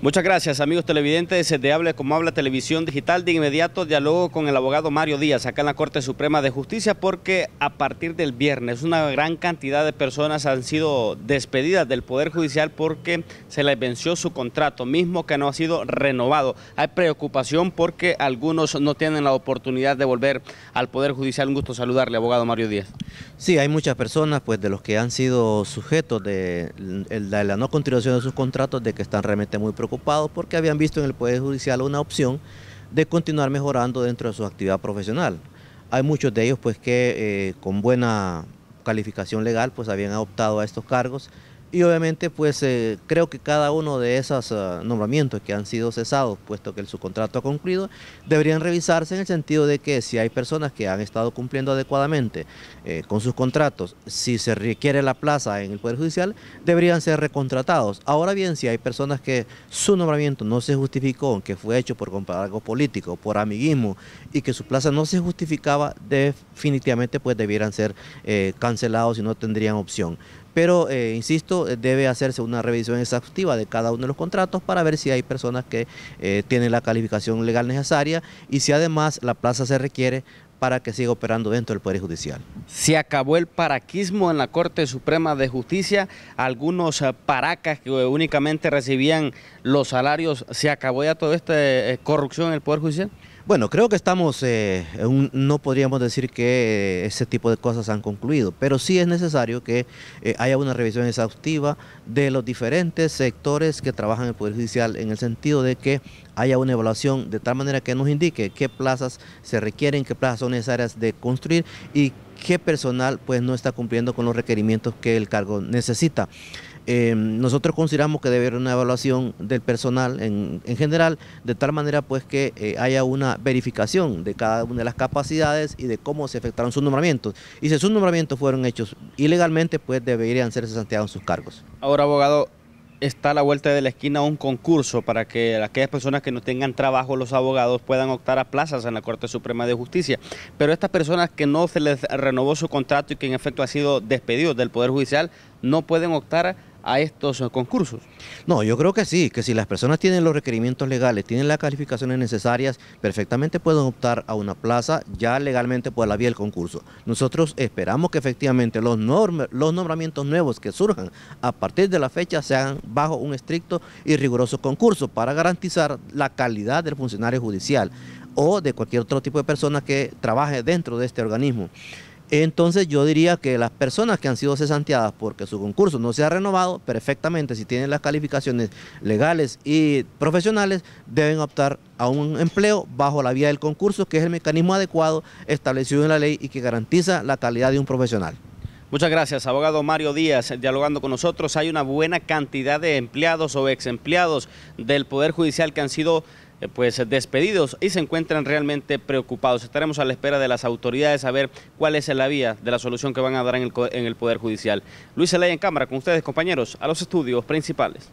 Muchas gracias amigos televidentes de Habla como Habla Televisión Digital. De inmediato diálogo con el abogado Mario Díaz acá en la Corte Suprema de Justicia porque a partir del viernes una gran cantidad de personas han sido despedidas del Poder Judicial porque se les venció su contrato, mismo que no ha sido renovado. Hay preocupación porque algunos no tienen la oportunidad de volver al Poder Judicial. Un gusto saludarle, abogado Mario Díaz. Sí, hay muchas personas pues de los que han sido sujetos de, de la no continuación de sus contratos de que están realmente muy preocupados porque habían visto en el Poder Judicial una opción de continuar mejorando dentro de su actividad profesional. Hay muchos de ellos pues que eh, con buena calificación legal pues habían adoptado a estos cargos y obviamente pues eh, creo que cada uno de esos eh, nombramientos que han sido cesados, puesto que el, su contrato ha concluido, deberían revisarse en el sentido de que si hay personas que han estado cumpliendo adecuadamente eh, con sus contratos, si se requiere la plaza en el Poder Judicial, deberían ser recontratados. Ahora bien, si hay personas que su nombramiento no se justificó, que fue hecho por algo político, por amiguismo, y que su plaza no se justificaba, definitivamente pues debieran ser cancelados y no tendrían opción pero eh, insisto, eh, debe hacerse una revisión exhaustiva de cada uno de los contratos para ver si hay personas que eh, tienen la calificación legal necesaria y si además la plaza se requiere para que siga operando dentro del Poder Judicial. Se acabó el paraquismo en la Corte Suprema de Justicia. Algunos paracas que únicamente recibían los salarios, ¿se acabó ya toda esta corrupción en el Poder Judicial? Bueno, creo que estamos, eh, no podríamos decir que eh, ese tipo de cosas han concluido, pero sí es necesario que eh, haya una revisión exhaustiva de los diferentes sectores que trabajan en el Poder Judicial, en el sentido de que haya una evaluación de tal manera que nos indique qué plazas se requieren, qué plazas son necesarias de construir y qué personal pues no está cumpliendo con los requerimientos que el cargo necesita. Em, nosotros consideramos que debe haber una evaluación del personal en, general, de tal manera pues que eh, haya una verificación de cada una de las capacidades y de cómo se afectaron sus nombramientos. Y si sus nombramientos fueron hechos ilegalmente, pues deberían ser en sus cargos. Ahora, abogado, está a la vuelta de la esquina un concurso para que aquellas personas que no tengan trabajo, los abogados, puedan optar a plazas en la Corte Suprema de Justicia. Pero estas personas que no se les renovó su contrato y que en efecto ha sido despedidos del Poder Judicial, no pueden optar a a estos eh, concursos? No, yo creo que sí, que si las personas tienen los requerimientos legales, tienen las calificaciones necesarias, perfectamente pueden optar a una plaza ya legalmente por la vía del concurso. Nosotros esperamos que efectivamente los, nombramientos nuevos que surjan a partir de la fecha sean bajo un estricto y riguroso concurso para garantizar la calidad del funcionario judicial o de cualquier otro tipo de persona que trabaje dentro de este organismo. Entonces yo diría que las personas que han sido cesanteadas porque su concurso no se ha renovado, perfectamente, si tienen las calificaciones legales y profesionales, deben optar a un empleo bajo la vía del concurso, que es el mecanismo adecuado establecido en la ley y que garantiza la calidad de un profesional. Muchas gracias, abogado Mario Díaz, dialogando con nosotros. Hay una buena cantidad de empleados o exempleados del Poder Judicial que han sido eh, pues despedidos y se encuentran realmente preocupados. Estaremos a la espera de las autoridades a ver cuál es la vía de la solución que van a dar en el, en el Poder Judicial. Luis Elay en cámara con ustedes, compañeros, a los estudios principales.